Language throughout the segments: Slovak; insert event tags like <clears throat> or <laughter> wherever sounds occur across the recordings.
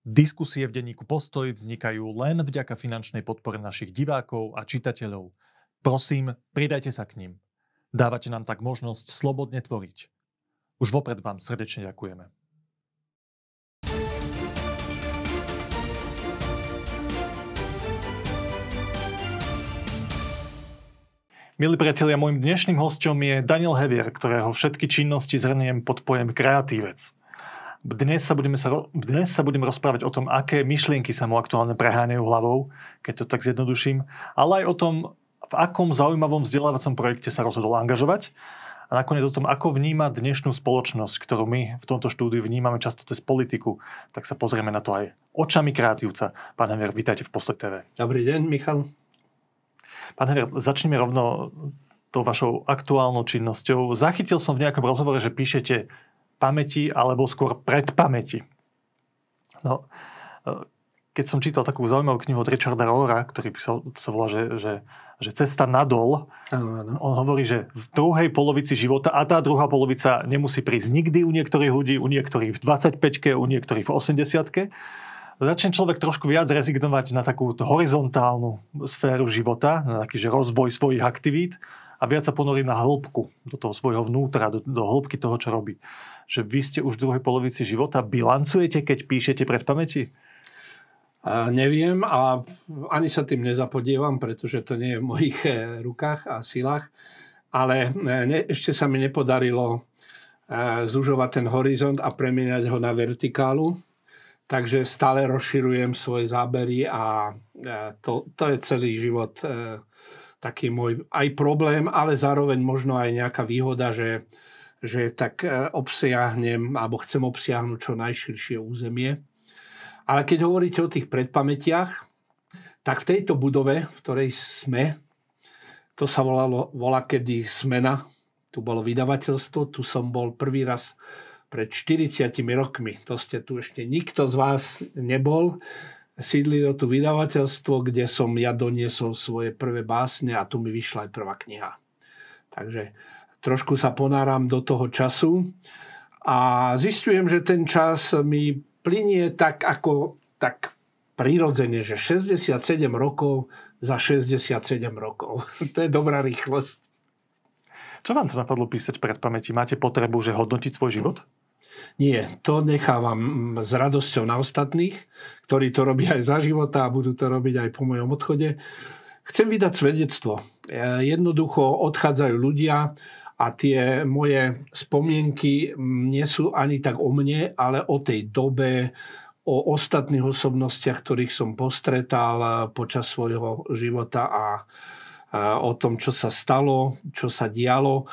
Diskusie v denníku Postoj vznikajú len vďaka finančnej podpore našich divákov a čitateľov. Prosím, pridajte sa k ním. Dávate nám tak možnosť slobodne tvoriť. Už vopred vám srdečne ďakujeme. Milí priatelia, môjim dnešným hostom je Daniel Hevier, ktorého všetky činnosti zhrniem pod pojem kreatívec. Dnes sa, budeme sa, dnes sa budem rozprávať o tom, aké myšlienky sa mu aktuálne preháňajú hlavou, keď to tak zjednoduším, ale aj o tom, v akom zaujímavom vzdelávacom projekte sa rozhodol angažovať a nakoniec o tom, ako vníma dnešnú spoločnosť, ktorú my v tomto štúdiu vnímame často cez politiku, tak sa pozrieme na to aj očami kreatívca. Pán Hever, vítajte v Posled TV. Dobrý deň, Michal. Pán Hever, začneme rovno tou vašou aktuálnou činnosťou. Zachytil som v nejakom rozhovore, že píšete pamäti alebo skôr predpamäti. No, e, keď som čítal takú zaujímavú knihu od Richarda Rohra, ktorý písal, sa volá, že, že, že cesta nadol, ano, ano. on hovorí, že v druhej polovici života, a tá druhá polovica nemusí prísť nikdy u niektorých ľudí, u niektorých v 25-ke, u niektorých v 80-ke, začne človek trošku viac rezignovať na takú horizontálnu sféru života, na taký, že rozvoj svojich aktivít a viac sa ponorí na hĺbku, do toho svojho vnútra, do, do hĺbky toho, čo robí že vy ste už v druhej polovici života, bilancujete, keď píšete pred pamäti? A neviem a ani sa tým nezapodievam, pretože to nie je v mojich eh, rukách a silách. Ale eh, ne, ešte sa mi nepodarilo eh, zužovať ten horizont a premieňať ho na vertikálu. Takže stále rozširujem svoje zábery a to, to je celý život taký môj aj problém, ale zároveň možno aj nejaká výhoda, že že tak e, obsiahnem alebo chcem obsiahnuť čo najširšie územie. Ale keď hovoríte o tých predpamätiach, tak v tejto budove, v ktorej sme, to sa volalo, volá kedy Smena, tu bolo vydavateľstvo, tu som bol prvý raz pred 40 rokmi. To ste tu ešte nikto z vás nebol. Sídlilo tu vydavateľstvo, kde som ja doniesol svoje prvé básne a tu mi vyšla aj prvá kniha. Takže trošku sa ponáram do toho času a zistujem, že ten čas mi plinie tak ako tak prirodzene, že 67 rokov za 67 rokov. <laughs> to je dobrá rýchlosť. Čo vám to napadlo písať pred pamäti? Máte potrebu, že hodnotiť svoj život? Nie, to nechávam mm, s radosťou na ostatných, ktorí to robia aj za života a budú to robiť aj po mojom odchode. Chcem vydať svedectvo. E, jednoducho odchádzajú ľudia a tie moje spomienky nie sú ani tak o mne, ale o tej dobe, o ostatných osobnostiach, ktorých som postretal počas svojho života a o tom, čo sa stalo, čo sa dialo.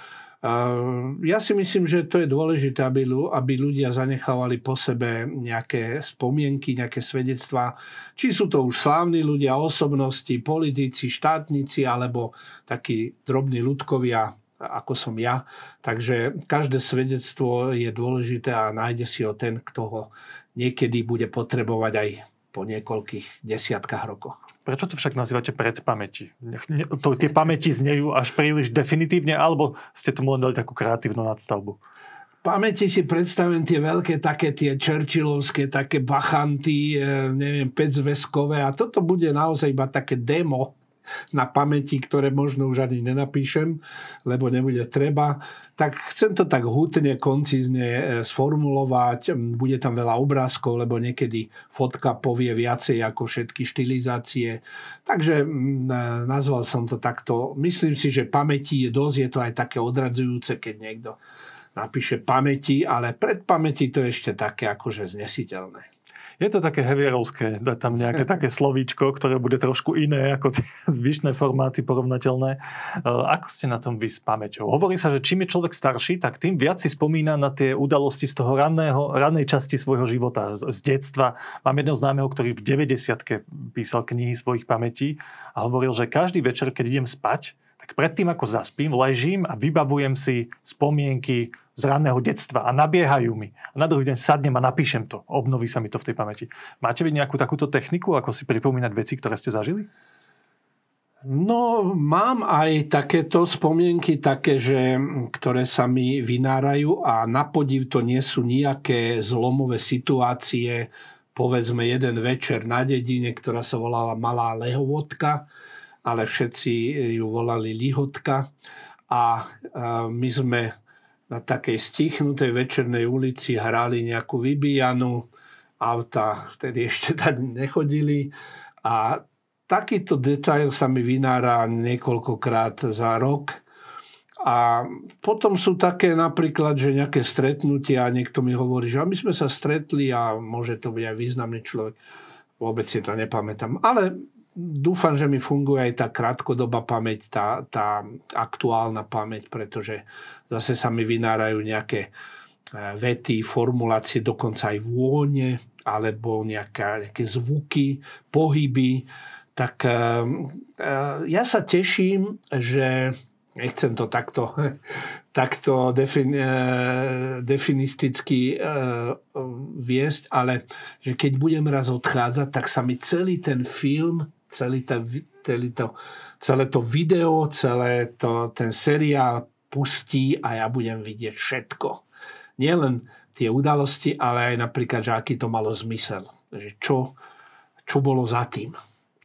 Ja si myslím, že to je dôležité, aby, ľudia zanechávali po sebe nejaké spomienky, nejaké svedectvá. Či sú to už slávni ľudia, osobnosti, politici, štátnici alebo takí drobní ľudkovia, ako som ja. Takže každé svedectvo je dôležité a nájde si ho ten, kto ho niekedy bude potrebovať aj po niekoľkých desiatkách rokoch. Prečo to však nazývate predpamäti? To, tie pamäti znejú až príliš definitívne, alebo ste tomu len dali takú kreatívnu nadstavbu? pamäti si predstavujem tie veľké, také tie Churchillovské, také bachanty, e, neviem, pecveskové a toto bude naozaj iba také demo na pamäti, ktoré možno už ani nenapíšem, lebo nebude treba, tak chcem to tak hutne, koncizne e, sformulovať. Bude tam veľa obrázkov, lebo niekedy fotka povie viacej ako všetky štilizácie. Takže e, nazval som to takto. Myslím si, že pamäti je dosť, je to aj také odradzujúce, keď niekto napíše pamäti, ale pred pamäti to je ešte také akože znesiteľné je to také hevierovské, dať tam nejaké <laughs> také slovíčko, ktoré bude trošku iné ako tie <laughs> zvyšné formáty porovnateľné. E, ako ste na tom vy s pamäťou? Hovorí sa, že čím je človek starší, tak tým viac si spomína na tie udalosti z toho ranného, ranej časti svojho života, z detstva. Mám jedného známeho, ktorý v 90 písal knihy svojich pamätí a hovoril, že každý večer, keď idem spať, tak predtým, ako zaspím, ležím a vybavujem si spomienky z ranného detstva a nabiehajú mi. A na druhý deň sadnem a napíšem to. Obnoví sa mi to v tej pamäti. Máte vy nejakú takúto techniku, ako si pripomínať veci, ktoré ste zažili? No, mám aj takéto spomienky, také, že, ktoré sa mi vynárajú a na podiv to nie sú nejaké zlomové situácie. Povedzme jeden večer na dedine, ktorá sa volala Malá Lehovodka, ale všetci e, ju volali Lihotka a e, my sme na takej stichnutej večernej ulici hrali nejakú vybíjanu, auta vtedy ešte <laughs> tam nechodili a takýto detail sa mi vynára niekoľkokrát za rok. A potom sú také napríklad, že nejaké stretnutia a niekto mi hovorí, že my sme sa stretli a môže to byť aj významný človek. Vôbec si to nepamätám. Ale dúfam, že mi funguje aj tá krátkodobá pamäť, tá, tá aktuálna pamäť, pretože zase sa mi vynárajú nejaké e, vety, formulácie, dokonca aj vône, alebo nejaká, nejaké zvuky, pohyby. Tak e, e, ja sa teším, že nechcem to takto, <laughs> takto defin, definisticky viesť, ale že keď budem raz odchádzať, tak sa mi celý ten film celý te, celý to, celé to video, celé to, ten seriál pustí a ja budem vidieť všetko. Nielen tie udalosti, ale aj napríklad, že aký to malo zmysel. Že čo, čo bolo za tým.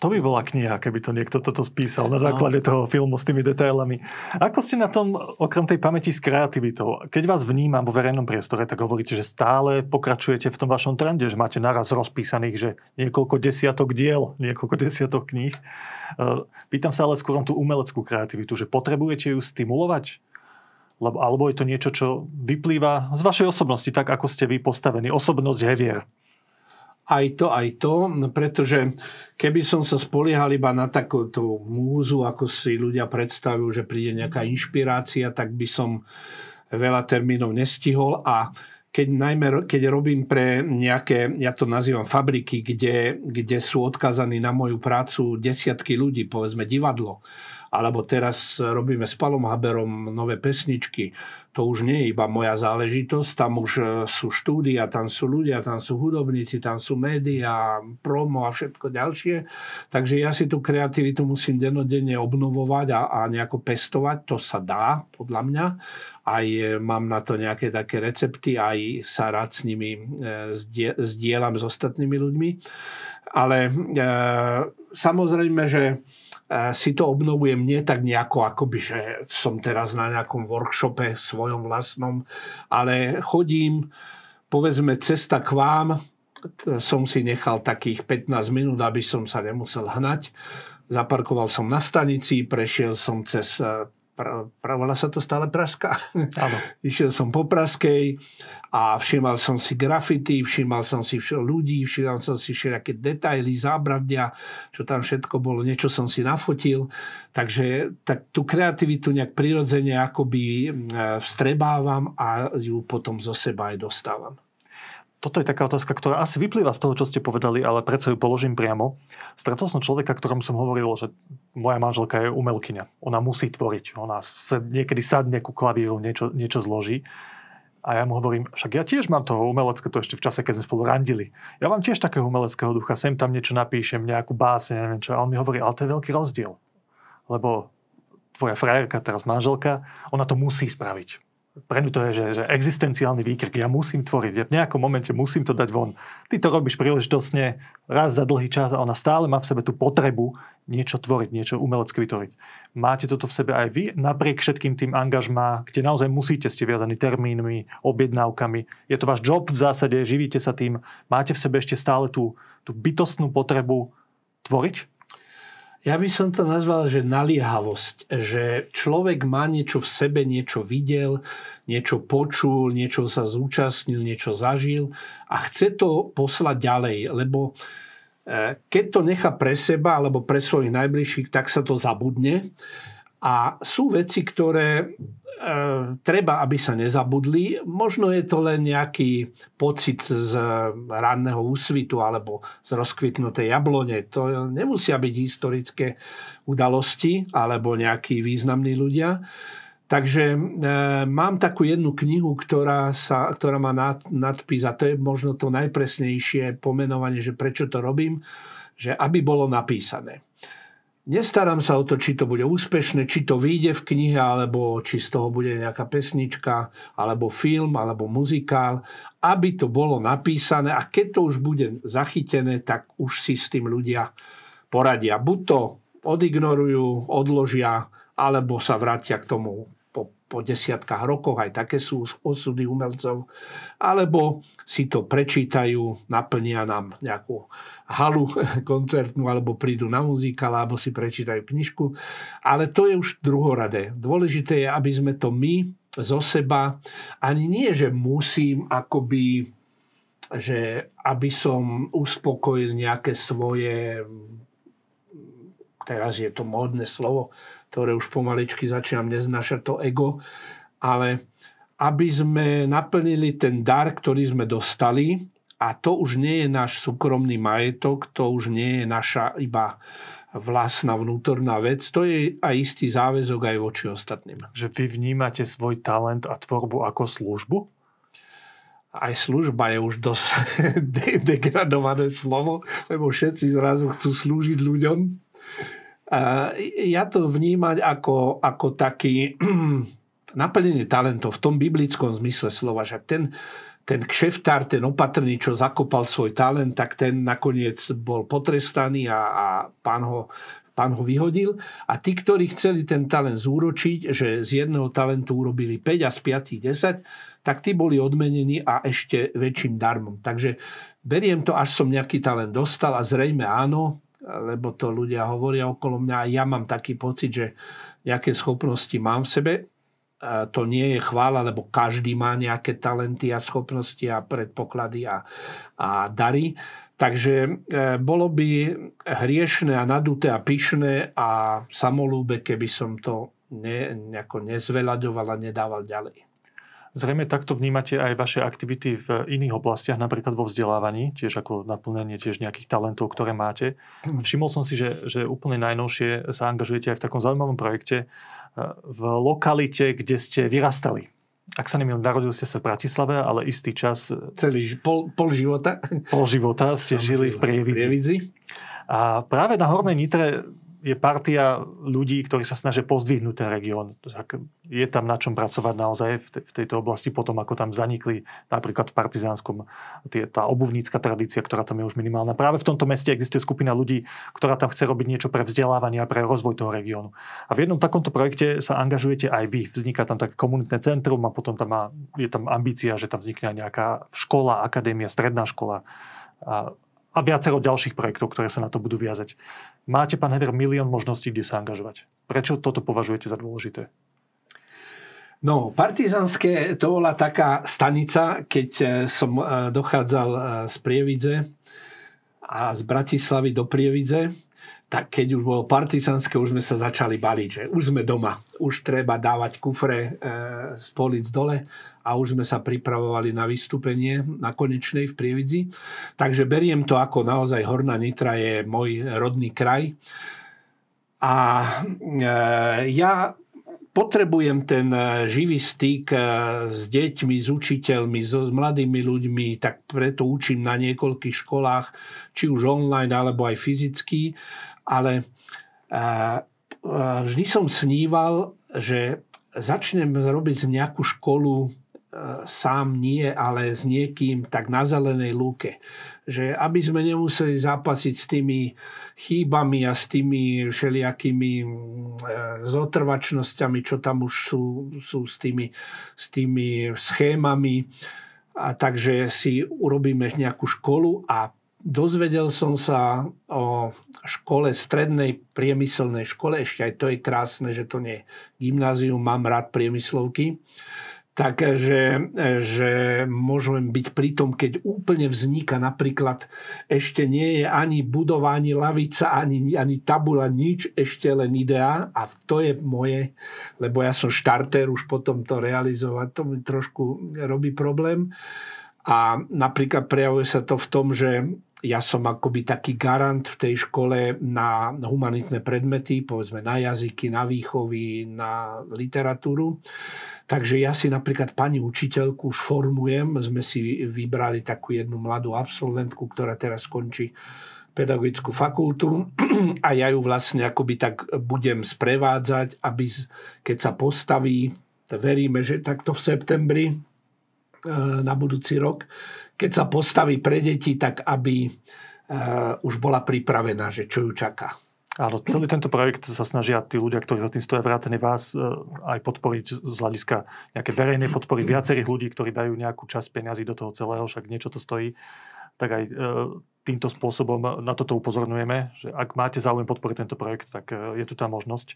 To by bola kniha, keby to niekto toto spísal na základe no. toho filmu s tými detailami. Ako ste na tom, okrem tej pamäti s kreativitou? Keď vás vnímam vo verejnom priestore, tak hovoríte, že stále pokračujete v tom vašom trende, že máte naraz rozpísaných, že niekoľko desiatok diel, niekoľko desiatok kníh. Eh, pýtam sa ale skôr tú umeleckú kreativitu, že potrebujete ju stimulovať? Lebo, alebo je to niečo, čo vyplýva z vašej osobnosti, tak ako ste vy postavení. Osobnosť hevier aj to, aj to, no pretože keby som sa spoliehal iba na takúto múzu, ako si ľudia predstavujú, že príde nejaká mhm. inšpirácia, tak by som veľa termínov nestihol a keď, najmä, keď robím pre nejaké, ja to nazývam fabriky, kde, kde sú odkazaní na moju prácu desiatky ľudí, povedzme divadlo, alebo teraz robíme s Palom Haberom nové pesničky. To už nie je iba moja záležitosť, tam už e, sú štúdia, tam sú ľudia, tam sú hudobníci, tam sú médiá, promo a všetko ďalšie. Takže ja si tú kreativitu musím denodenne obnovovať a, a nejako pestovať, to sa dá podľa mňa. Aj e, mám na to nejaké také recepty, aj sa rád s nimi e, zdie, zdieľam s ostatnými ľuďmi. Ale e, samozrejme, že si to obnovujem nie tak nejako, akoby, že som teraz na nejakom workshope svojom vlastnom, ale chodím, povedzme, cesta k vám, som si nechal takých 15 minút, aby som sa nemusel hnať. Zaparkoval som na stanici, prešiel som cez e, Pravila sa to stále Praska. Áno. <laughs> Išiel som po Praskej a všímal som si grafity, všímal som si všel ľudí, všímal som si všelijaké detaily, zábradia, čo tam všetko bolo, niečo som si nafotil. Takže tak tú kreativitu nejak prirodzene akoby mm, eh, vstrebávam a ju potom zo seba aj dostávam toto je taká otázka, ktorá asi vyplýva z toho, čo ste povedali, ale predsa ju položím priamo. Stretol som človeka, ktorom som hovoril, že moja manželka je umelkyňa. Ona musí tvoriť. Ona sa niekedy sadne ku klavíru, niečo, niečo zloží. A ja mu hovorím, však ja tiež mám toho umeleckého, to ešte v čase, keď sme spolu randili. Ja mám tiež takého umeleckého ducha, sem tam niečo napíšem, nejakú básne, neviem čo. A on mi hovorí, ale to je veľký rozdiel. Lebo tvoja frajerka, teraz manželka, ona to musí spraviť pre ňu to je, že, že existenciálny výkrik. Ja musím tvoriť, ja v nejakom momente musím to dať von. Ty to robíš príležitosne raz za dlhý čas a ona stále má v sebe tú potrebu niečo tvoriť, niečo umelecké vytvoriť. Máte toto v sebe aj vy, napriek všetkým tým angažmá, kde naozaj musíte, ste viazaní termínmi, objednávkami. Je to váš job v zásade, živíte sa tým. Máte v sebe ešte stále tú, tú bytostnú potrebu tvoriť? Ja by som to nazval, že naliehavosť, že človek má niečo v sebe, niečo videl, niečo počul, niečo sa zúčastnil, niečo zažil a chce to poslať ďalej, lebo eh, keď to nechá pre seba alebo pre svojich najbližších, tak sa to zabudne. A sú veci, ktoré e, treba, aby sa nezabudli. Možno je to len nejaký pocit z ranného úsvitu alebo z rozkvitnutej jablone. To nemusia byť historické udalosti alebo nejakí významní ľudia. Takže e, mám takú jednu knihu, ktorá, sa, ktorá má nad, nadpis a to je možno to najpresnejšie pomenovanie, že prečo to robím, že aby bolo napísané. Nestarám sa o to, či to bude úspešné, či to vyjde v knihe, alebo či z toho bude nejaká pesnička, alebo film, alebo muzikál, aby to bolo napísané a keď to už bude zachytené, tak už si s tým ľudia poradia. Buď to odignorujú, odložia, alebo sa vrátia k tomu po desiatkách rokoch, aj také sú osudy umelcov, alebo si to prečítajú, naplnia nám nejakú halu <laughs> koncertnú, alebo prídu na muzikál, alebo si prečítajú knižku. Ale to je už druhoradé. Dôležité je, aby sme to my zo seba, ani nie, že musím akoby že aby som uspokojil nejaké svoje teraz je to módne slovo, ktoré už pomaličky začínam neznašať, to ego, ale aby sme naplnili ten dar, ktorý sme dostali, a to už nie je náš súkromný majetok, to už nie je naša iba vlastná vnútorná vec, to je aj istý záväzok aj voči ostatným. Že vy vnímate svoj talent a tvorbu ako službu? Aj služba je už dosť <laughs> degradované slovo, lebo všetci zrazu chcú slúžiť ľuďom ja to vnímať ako, ako taký <clears throat> naplnenie talentov v tom biblickom zmysle slova, že ten, ten kšeftár, ten opatrný, čo zakopal svoj talent, tak ten nakoniec bol potrestaný a, a pán ho pán ho vyhodil a tí, ktorí chceli ten talent zúročiť, že z jedného talentu urobili 5 a z 5 10, tak tí boli odmenení a ešte väčším darmom. Takže beriem to, až som nejaký talent dostal a zrejme áno, lebo to ľudia hovoria okolo mňa. Ja mám taký pocit, že nejaké schopnosti mám v sebe. To nie je chvála, lebo každý má nejaké talenty a schopnosti a predpoklady a, a dary. Takže e, bolo by hriešne a naduté a pyšné a samolúbe, keby som to ne, nejako a nedával ďalej. Zrejme takto vnímate aj vaše aktivity v iných oblastiach, napríklad vo vzdelávaní, tiež ako naplnenie tiež nejakých talentov, ktoré máte. Mhm. Všimol som si, že, že úplne najnovšie sa angažujete aj v takom zaujímavom projekte e, v lokalite, kde ste vyrastali. Ak sa nemýlim, narodil ste sa v Bratislave, ale istý čas... E, Celý pol, pol života. Pol života ste žili v Prievidzi. A práve na Hornej Nitre je partia ľudí, ktorí sa snažia pozdvihnúť ten región. Je tam na čom pracovať naozaj v, tejto oblasti potom, ako tam zanikli napríklad v Partizánskom tie, tá obuvnícka tradícia, ktorá tam je už minimálna. Práve v tomto meste existuje skupina ľudí, ktorá tam chce robiť niečo pre vzdelávanie a pre rozvoj toho regiónu. A v jednom takomto projekte sa angažujete aj vy. Vzniká tam také komunitné centrum a potom tam má, je tam ambícia, že tam vznikne nejaká škola, akadémia, stredná škola. A, a viacero ďalších projektov, ktoré sa na to budú viazať. Máte, pán Hever, milión možností, kde sa angažovať. Prečo toto považujete za dôležité? No, partizanské to bola taká stanica, keď e, som e, dochádzal e, z Prievidze a z Bratislavy do Prievidze tak keď už bolo partizanské, už sme sa začali baliť, že už sme doma, už treba dávať kufre e, z polic dole a už sme sa pripravovali na vystúpenie na konečnej v Prievidzi. Takže beriem to ako naozaj Horná Nitra je môj rodný kraj. A e, ja potrebujem ten e, živý styk e, s deťmi, s učiteľmi, so, s mladými ľuďmi, tak preto učím na niekoľkých školách, či už online alebo aj fyzicky ale e, vždy som sníval, že začnem robiť nejakú školu e, sám nie, ale s niekým tak na zelenej lúke. Že aby sme nemuseli zápasiť s tými chýbami a s tými všelijakými e, zotrvačnosťami, čo tam už sú, sú s, tými, s tými schémami. A takže si urobíme nejakú školu a Dozvedel som sa o škole, strednej priemyselnej škole, ešte aj to je krásne, že to nie gymnázium, mám rád priemyslovky, takže že môžem byť pri tom, keď úplne vzniká napríklad, ešte nie je ani budova, ani lavica, ani, ani tabula, nič, ešte len idea a to je moje, lebo ja som štartér, už potom to realizovať, to mi trošku robí problém. A napríklad prejavuje sa to v tom, že ja som akoby taký garant v tej škole na humanitné predmety, povedzme na jazyky, na výchovy, na literatúru. Takže ja si napríklad pani učiteľku už formujem. Sme si vybrali takú jednu mladú absolventku, ktorá teraz končí pedagogickú fakultu a ja ju vlastne akoby tak budem sprevádzať, aby keď sa postaví, veríme, že takto v septembri e, na budúci rok, keď sa postaví pre deti, tak aby uh, už bola pripravená, že čo ju čaká. Áno, celý tento projekt sa snažia tí ľudia, ktorí za tým stojí vrátane vás, e, aj podporiť z hľadiska nejaké verejnej podpory viacerých ľudí, ktorí dajú nejakú časť peňazí do toho celého, však niečo to stojí. Tak aj e, týmto spôsobom na toto upozorňujeme, že ak máte záujem podporiť tento projekt, tak je tu tá možnosť.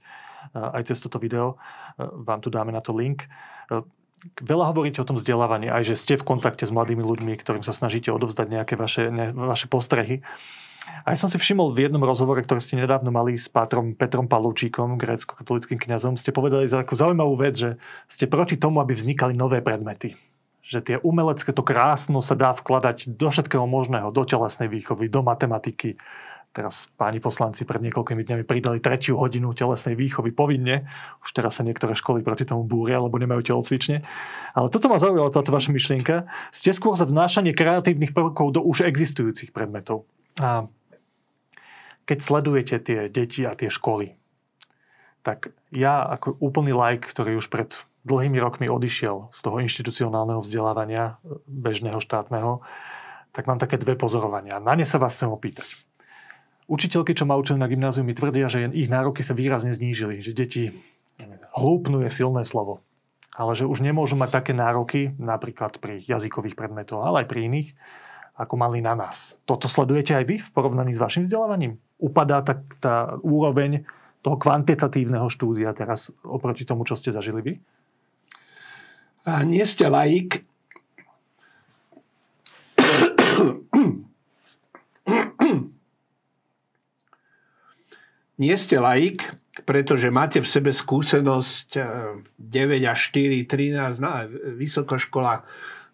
Aj cez toto video vám tu dáme na to link veľa hovoríte o tom vzdelávaní, aj že ste v kontakte s mladými ľuďmi, ktorým sa snažíte odovzdať nejaké vaše, ne, vaše postrehy. A ja som si všimol v jednom rozhovore, ktorý ste nedávno mali s pátrom Petrom Palúčíkom, grécko-katolickým kňazom, ste povedali za takú zaujímavú vec, že ste proti tomu, aby vznikali nové predmety. Že tie umelecké, to krásno sa dá vkladať do všetkého možného, do telesnej výchovy, do matematiky, Teraz páni poslanci pred niekoľkými dňami pridali tretiu hodinu telesnej výchovy povinne. Už teraz sa niektoré školy proti tomu búria, lebo nemajú telocvične. Ale toto ma zaujalo, táto vaša myšlienka. Ste skôr za vnášanie kreatívnych prvkov do už existujúcich predmetov. A keď sledujete tie deti a tie školy, tak ja ako úplný like, ktorý už pred dlhými rokmi odišiel z toho inštitucionálneho vzdelávania bežného štátneho, tak mám také dve pozorovania. Na ne sa vás chcem opýtať. Učiteľky, čo ma učili na gymnáziu, mi tvrdia, že ich nároky sa výrazne znížili, že deti hlúpnú je silné slovo, ale že už nemôžu mať také nároky, napríklad pri jazykových predmetoch, ale aj pri iných, ako mali na nás. Toto sledujete aj vy v porovnaní s vašim vzdelávaním? Upadá tak tá úroveň toho kvantitatívneho štúdia teraz oproti tomu, čo ste zažili vy? A nie ste laik, nie ste laik, pretože máte v sebe skúsenosť 9 eh, až 4, 13, na škola,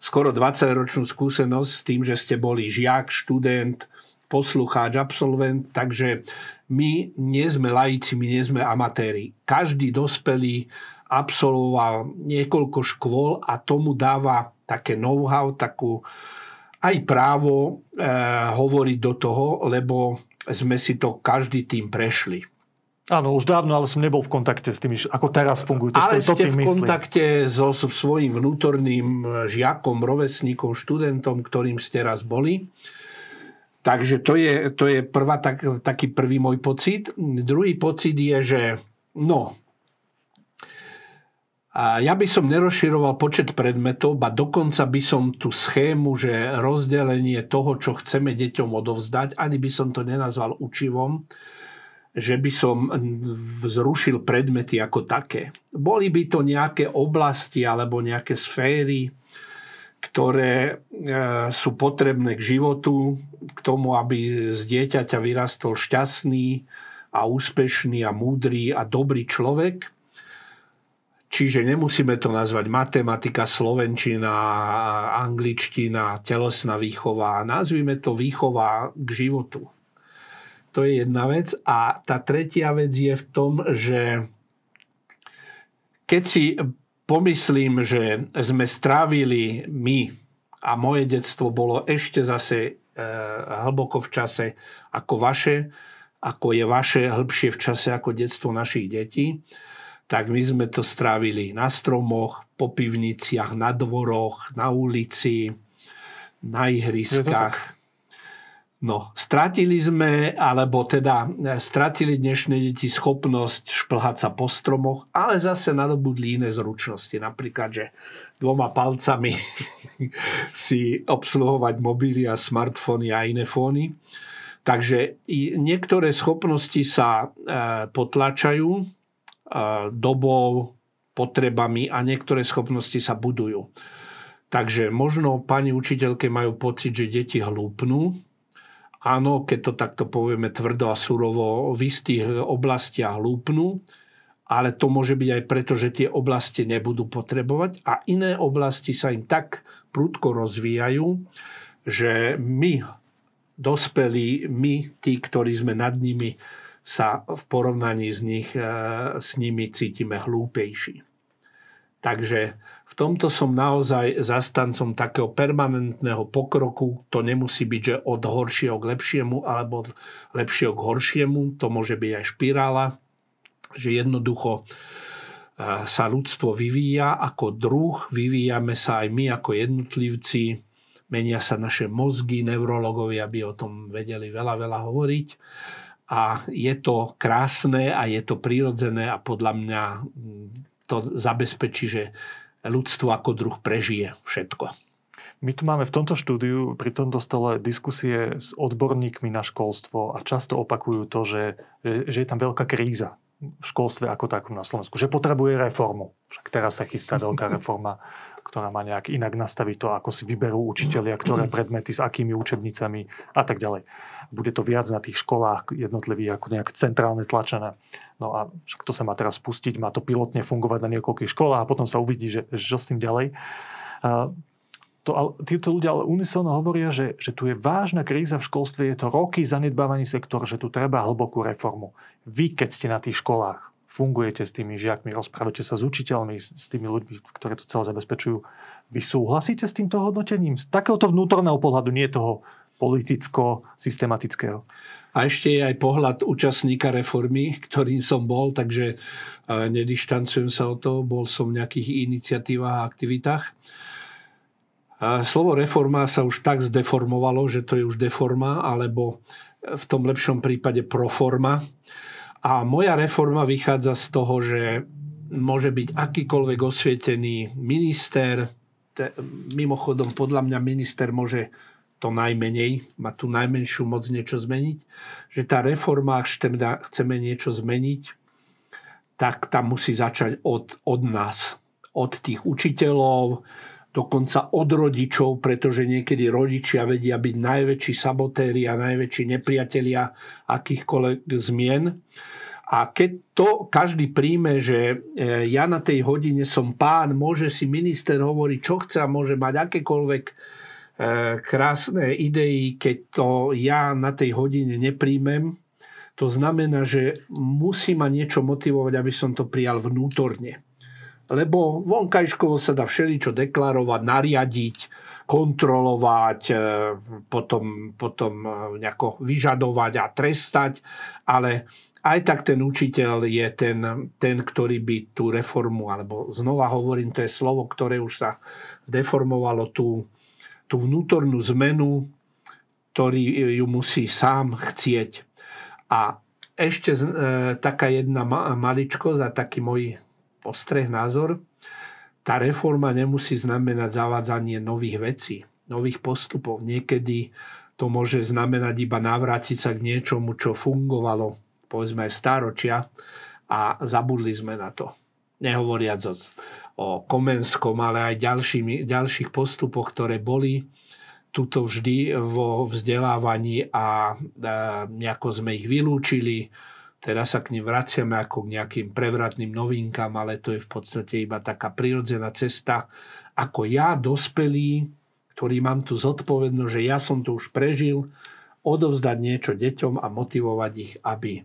skoro 20-ročnú skúsenosť s tým, že ste boli žiak, študent, poslucháč, absolvent, takže my nie sme laici, my nie sme amatéri. Každý dospelý absolvoval niekoľko škôl a tomu dáva také know-how, takú aj právo e, hovoriť do toho, lebo sme si to každý tým prešli. Áno, už dávno, ale som nebol v kontakte s tými, ako teraz fungujú. To, ale to, ste v kontakte so, so svojím vnútorným žiakom, rovesníkom, študentom, ktorým ste raz boli. Takže to je, to je prvá, tak, taký prvý môj pocit. Druhý pocit je, že no, a ja by som nerozširoval počet predmetov, ba dokonca by som tú schému, že rozdelenie toho, čo chceme deťom odovzdať, ani by som to nenazval učivom, že by som zrušil predmety ako také. Boli by to nejaké oblasti alebo nejaké sféry, ktoré e, sú potrebné k životu, k tomu, aby z dieťaťa vyrastol šťastný a úspešný a múdry a dobrý človek – Čiže nemusíme to nazvať matematika, slovenčina, angličtina, telesná výchova. Nazvime to výchova k životu. To je jedna vec. A tá tretia vec je v tom, že keď si pomyslím, že sme strávili my a moje detstvo bolo ešte zase e, hlboko v čase ako vaše, ako je vaše hlbšie v čase ako detstvo našich detí, tak my sme to strávili na stromoch, po pivniciach, na dvoroch, na ulici, na ihriskách. No, stratili sme, alebo teda e, stratili dnešné deti schopnosť šplhať sa po stromoch, ale zase nadobudli iné zručnosti. Napríklad, že dvoma palcami <laughs> si obsluhovať mobily a smartfóny a iné fóny. Takže niektoré schopnosti sa e, potlačajú, dobou, potrebami a niektoré schopnosti sa budujú. Takže možno pani učiteľke majú pocit, že deti hlúpnú. Áno, keď to takto povieme tvrdo a surovo, v istých oblastiach hlúpnú, ale to môže byť aj preto, že tie oblasti nebudú potrebovať a iné oblasti sa im tak prudko rozvíjajú, že my, dospelí, my, tí, ktorí sme nad nimi, sa v porovnaní s, nich, e, s nimi cítime hlúpejší. Takže v tomto som naozaj zastancom takého permanentného pokroku. To nemusí byť, že od horšieho k lepšiemu alebo od lepšieho k horšiemu. To môže byť aj špirála, že jednoducho e, sa ľudstvo vyvíja ako druh, vyvíjame sa aj my ako jednotlivci, menia sa naše mozgy, neurologovia by o tom vedeli veľa, veľa hovoriť a je to krásne a je to prírodzené a podľa mňa mm, to zabezpečí, že ľudstvo ako druh prežije všetko. My tu máme v tomto štúdiu, pri tomto stole diskusie s odborníkmi na školstvo a často opakujú to, že, že je tam veľká kríza v školstve ako takom na Slovensku, že potrebuje reformu. Však teraz sa chystá veľká <laughs> reforma, ktorá má nejak inak nastaviť to, ako si vyberú učitelia, ktoré <clears throat> predmety s akými učebnicami a tak ďalej bude to viac na tých školách jednotlivých ako nejak centrálne tlačené. No a však to sa má teraz spustiť, má to pilotne fungovať na niekoľkých školách a potom sa uvidí, že, že s tým ďalej. To, títo ľudia ale unisono hovoria, že, že tu je vážna kríza v školstve, je to roky zanedbávaný sektor, že tu treba hlbokú reformu. Vy, keď ste na tých školách, fungujete s tými žiakmi, rozprávate sa s učiteľmi, s tými ľuďmi, ktorí to celé zabezpečujú, vy súhlasíte s týmto hodnotením? Z takéhoto vnútorného pohľadu, nie toho politicko-systematického. A ešte je aj pohľad účastníka reformy, ktorým som bol, takže e, nedištancujem sa od toho, bol som v nejakých iniciatívach a aktivitách. Slovo reforma sa už tak zdeformovalo, že to je už deforma, alebo e, v tom lepšom prípade proforma. A moja reforma vychádza z toho, že môže byť akýkoľvek osvietený minister, mimochodom podľa mňa minister môže to najmenej, má tu najmenšiu moc niečo zmeniť, že tá reforma, ak chceme niečo zmeniť, tak tam musí začať od, od nás, od tých učiteľov, dokonca od rodičov, pretože niekedy rodičia vedia byť najväčší sabotéri a najväčší nepriatelia akýchkoľvek zmien. A keď to každý príjme, že e, ja na tej hodine som pán, môže si minister hovoriť, čo chce a môže mať akékoľvek E, krásne idei, keď to ja na tej hodine nepríjmem, to znamená, že musí ma niečo motivovať, aby som to prijal vnútorne. Lebo vonkajškovo sa dá všeličo deklarovať, nariadiť, kontrolovať, e, potom, potom e, nejako vyžadovať a trestať, ale aj tak ten učiteľ je ten, ten, ktorý by tú reformu, alebo znova hovorím, to je slovo, ktoré už sa deformovalo, tú, tú vnútornú zmenu, ktorý ju musí sám chcieť. A ešte e, taká jedna ma- maličkosť a taký môj postreh názor. Tá reforma nemusí znamenať zavádzanie nových vecí, nových postupov. Niekedy to môže znamenať iba navrátiť sa k niečomu, čo fungovalo, povedzme, aj staročia a zabudli sme na to. Nehovoriac o o Komenskom, ale aj ďalšími, ďalších postupoch, ktoré boli tuto vždy vo vzdelávaní a, a e, nejako sme ich vylúčili. Teraz sa k nim vraciame ako k nejakým prevratným novinkám, ale to je v podstate iba taká prirodzená cesta, ako ja, dospelý, ktorý mám tu zodpovednosť, že ja som to už prežil, odovzdať niečo deťom a motivovať ich, aby,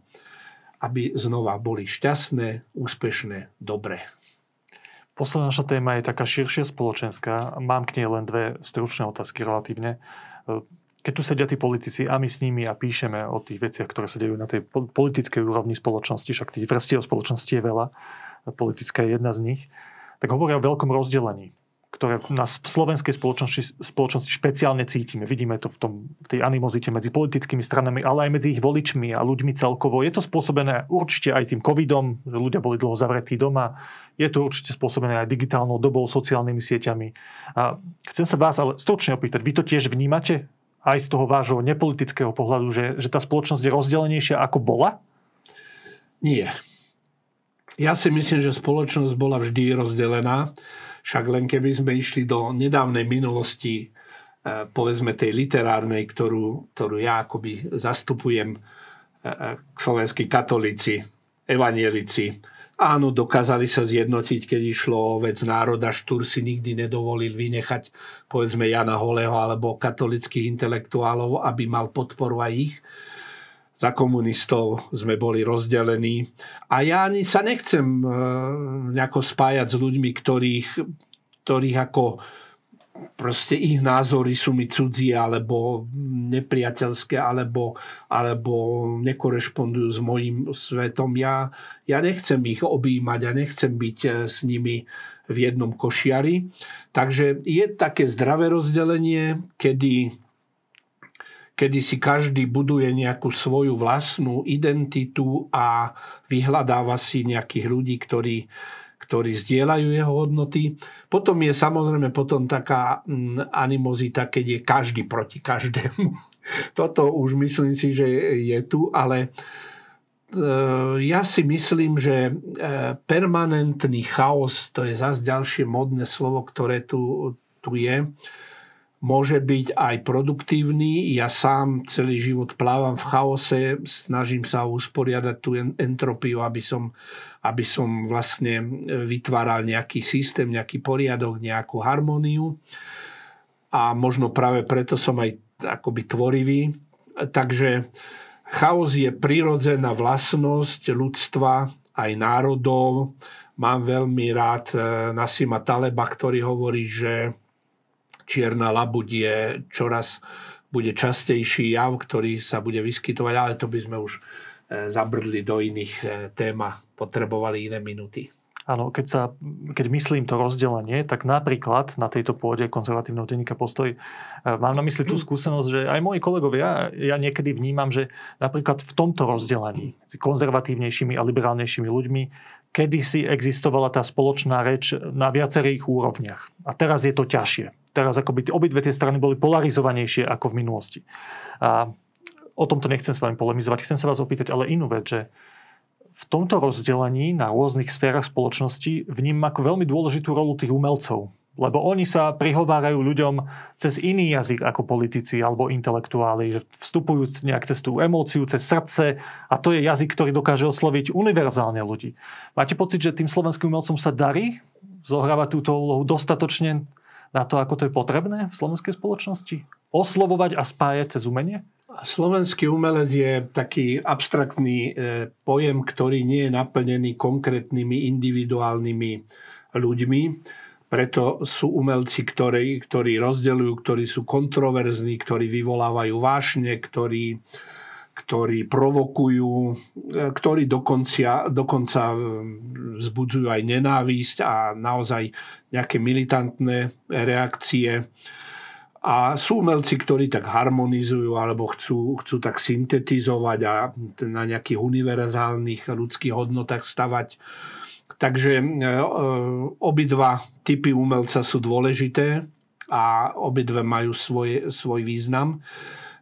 aby znova boli šťastné, úspešné, dobré. Posledná naša téma je taká širšia spoločenská. Mám k nej len dve stručné otázky relatívne. E, keď tu sedia tí politici a my s nimi a píšeme o tých veciach, ktoré sa dejú na tej politickej úrovni spoločnosti, však tých vrstiev spoločnosti je veľa, politická je jedna z nich, tak hovoria o veľkom rozdelení ktoré na slovenskej spoločnosti, spoločnosti špeciálne cítime. Vidíme to v, tom, tej animozite medzi politickými stranami, ale aj medzi ich voličmi a ľuďmi celkovo. Je to spôsobené určite aj tým covidom, že ľudia boli dlho zavretí doma. Je to určite spôsobené aj digitálnou dobou, sociálnymi sieťami. A chcem sa vás ale stručne opýtať, vy to tiež vnímate aj z toho vášho nepolitického pohľadu, že, že tá spoločnosť je rozdelenejšia ako bola? Nie. Ja si myslím, že spoločnosť bola vždy rozdelená však len keby sme išli do nedávnej minulosti, e, povedzme tej literárnej, ktorú, ktorú ja akoby zastupujem, e, e, slovenskí katolíci, evanielici. Áno, dokázali sa zjednotiť, keď išlo o vec národa. Štúr si nikdy nedovolil vynechať, povedzme, Jana Holeho alebo katolických intelektuálov, aby mal podporu aj ich za komunistov sme boli rozdelení. A ja ani sa nechcem e, nejako spájať s ľuďmi, ktorých, ktorých ako proste ich názory sú mi cudzí alebo nepriateľské alebo, alebo nekorešpondujú s mojim svetom. Ja, ja nechcem ich objímať a ja nechcem byť e, s nimi v jednom košiari. Takže je také zdravé rozdelenie, kedy kedy si každý buduje nejakú svoju vlastnú identitu a vyhľadáva si nejakých ľudí, ktorí, ktorí zdieľajú jeho hodnoty. Potom je samozrejme potom taká mm, animozita, keď je každý proti každému. <laughs> Toto už myslím si, že je tu, ale e, ja si myslím, že e, permanentný chaos, to je zase ďalšie modné slovo, ktoré tu, tu je, môže byť aj produktívny. Ja sám celý život plávam v chaose, snažím sa usporiadať tú entropiu, aby som, aby som vlastne e, vytváral nejaký systém, nejaký poriadok, nejakú harmóniu. A možno práve preto som aj akoby tvorivý. Takže chaos je prirodzená vlastnosť ľudstva, aj národov. Mám veľmi rád e, Nasima Taleba, ktorý hovorí, že čierna labuť je čoraz bude častejší jav, ktorý sa bude vyskytovať, ale to by sme už e, zabrdli do iných e, téma a potrebovali iné minúty. Áno, keď, sa, keď myslím to rozdelenie, tak napríklad na tejto pôde konzervatívneho denníka postoj e, mám na mysli tú skúsenosť, že aj moji kolegovia, ja niekedy vnímam, že napríklad v tomto rozdelení s konzervatívnejšími a liberálnejšími ľuďmi kedysi existovala tá spoločná reč na viacerých úrovniach. A teraz je to ťažšie. Teraz akoby obidve tie strany boli polarizovanejšie ako v minulosti. A o tomto nechcem s vami polemizovať. Chcem sa vás opýtať ale inú vec, že v tomto rozdelení na rôznych sférach spoločnosti vnímam ako veľmi dôležitú rolu tých umelcov, lebo oni sa prihovárajú ľuďom cez iný jazyk ako politici alebo intelektuáli, že vstupujú nejak cez tú emóciu, cez srdce a to je jazyk, ktorý dokáže osloviť univerzálne ľudí. Máte pocit, že tým slovenským umelcom sa darí zohrávať túto úlohu dostatočne na to, ako to je potrebné v slovenskej spoločnosti? Oslovovať a spájať cez umenie? Slovenský umelec je taký abstraktný e, pojem, ktorý nie je naplnený konkrétnymi individuálnymi ľuďmi. Preto sú umelci, ktorí, ktorí rozdeľujú, ktorí sú kontroverzní, ktorí vyvolávajú vášne, ktorí, ktorí provokujú, e, ktorí dokonca, dokonca e, vzbudzujú aj nenávisť a naozaj nejaké militantné reakcie. A sú umelci, ktorí tak harmonizujú alebo chcú, chcú tak syntetizovať a na nejakých univerzálnych ľudských hodnotách stavať Takže e, e, obidva typy umelca sú dôležité a obidve majú svoj, svoj význam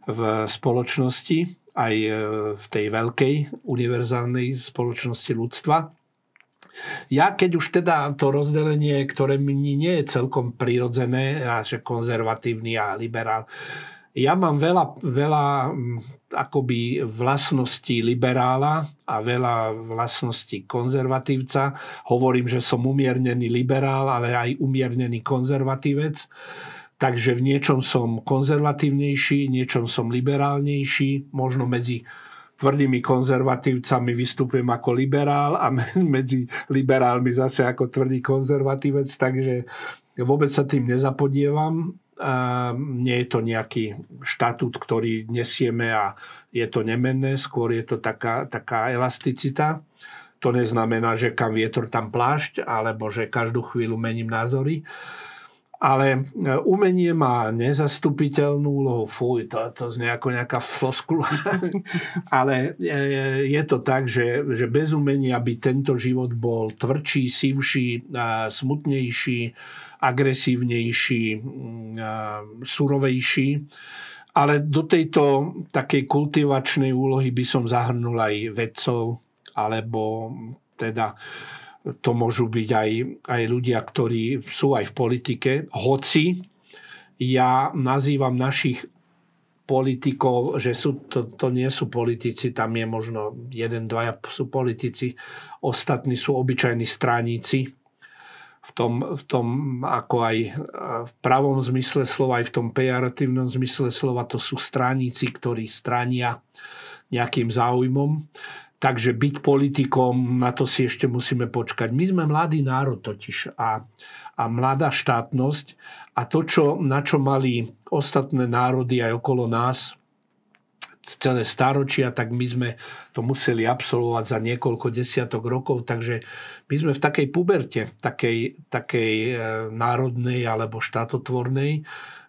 v spoločnosti, aj e, v tej veľkej univerzálnej spoločnosti ľudstva. Ja keď už teda to rozdelenie, ktoré mi nie je celkom prirodzené, až konzervatívny a liberál, ja mám veľa, veľa akoby vlastnosti liberála a veľa vlastnosti konzervatívca. Hovorím, že som umiernený liberál, ale aj umiernený konzervatívec. Takže v niečom som konzervatívnejší, niečom som liberálnejší, možno medzi tvrdými konzervatívcami vystupujem ako liberál a medzi liberálmi zase ako tvrdý konzervatívec, takže vôbec sa tým nezapodievam nie je to nejaký štatút, ktorý nesieme a je to nemenné, skôr je to taká, taká elasticita. To neznamená, že kam vietor, tam plášť, alebo že každú chvíľu mením názory. Uh, ale e, umenie má nezastupiteľnú úlohu. Fuj, to, to znie ako nejaká floskula. <laughs> Ale e, je to tak, že, že bez umenia by tento život bol tvrdší, sivší, e, smutnejší, agresívnejší, mm, surovejší. Ale do tejto takej kultivačnej úlohy by som zahrnul aj vedcov alebo teda uh, to môžu byť aj, aj ľudia, ktorí sú aj v politike, hoci ja nazývam našich politikov, že sú, to, to nie sú politici, tam je možno jeden, dvaja sú politici, ostatní sú obyčajní straníci. v tom, v tom ako aj e, v pravom zmysle slova, aj v tom pejoratívnom zmysle slova, to sú straníci, ktorí strania nejakým záujmom. Takže byť politikom, na to si ešte musíme počkať. My sme mladý národ totiž a, a mladá štátnosť a to, čo, na čo mali ostatné národy aj okolo nás celé staročia, tak my sme to museli absolvovať za niekoľko desiatok rokov, takže my sme v takej puberte, takej, takej e, národnej alebo štátotvornej,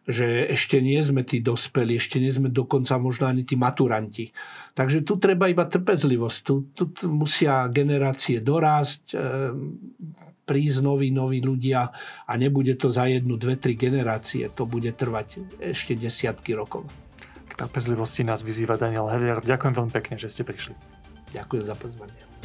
že ešte nie sme tí dospelí, ešte nie sme dokonca možno ani tí maturanti. Takže tu treba iba trpezlivosť, tu, tu musia generácie dorásť, e, prísť noví, noví ľudia a nebude to za jednu, dve, tri generácie, to bude trvať ešte desiatky rokov. K trpezlivosti nás vyzýva Daniel Hevier. Ďakujem veľmi pekne, že ste prišli. Ďakujem za pozvanie.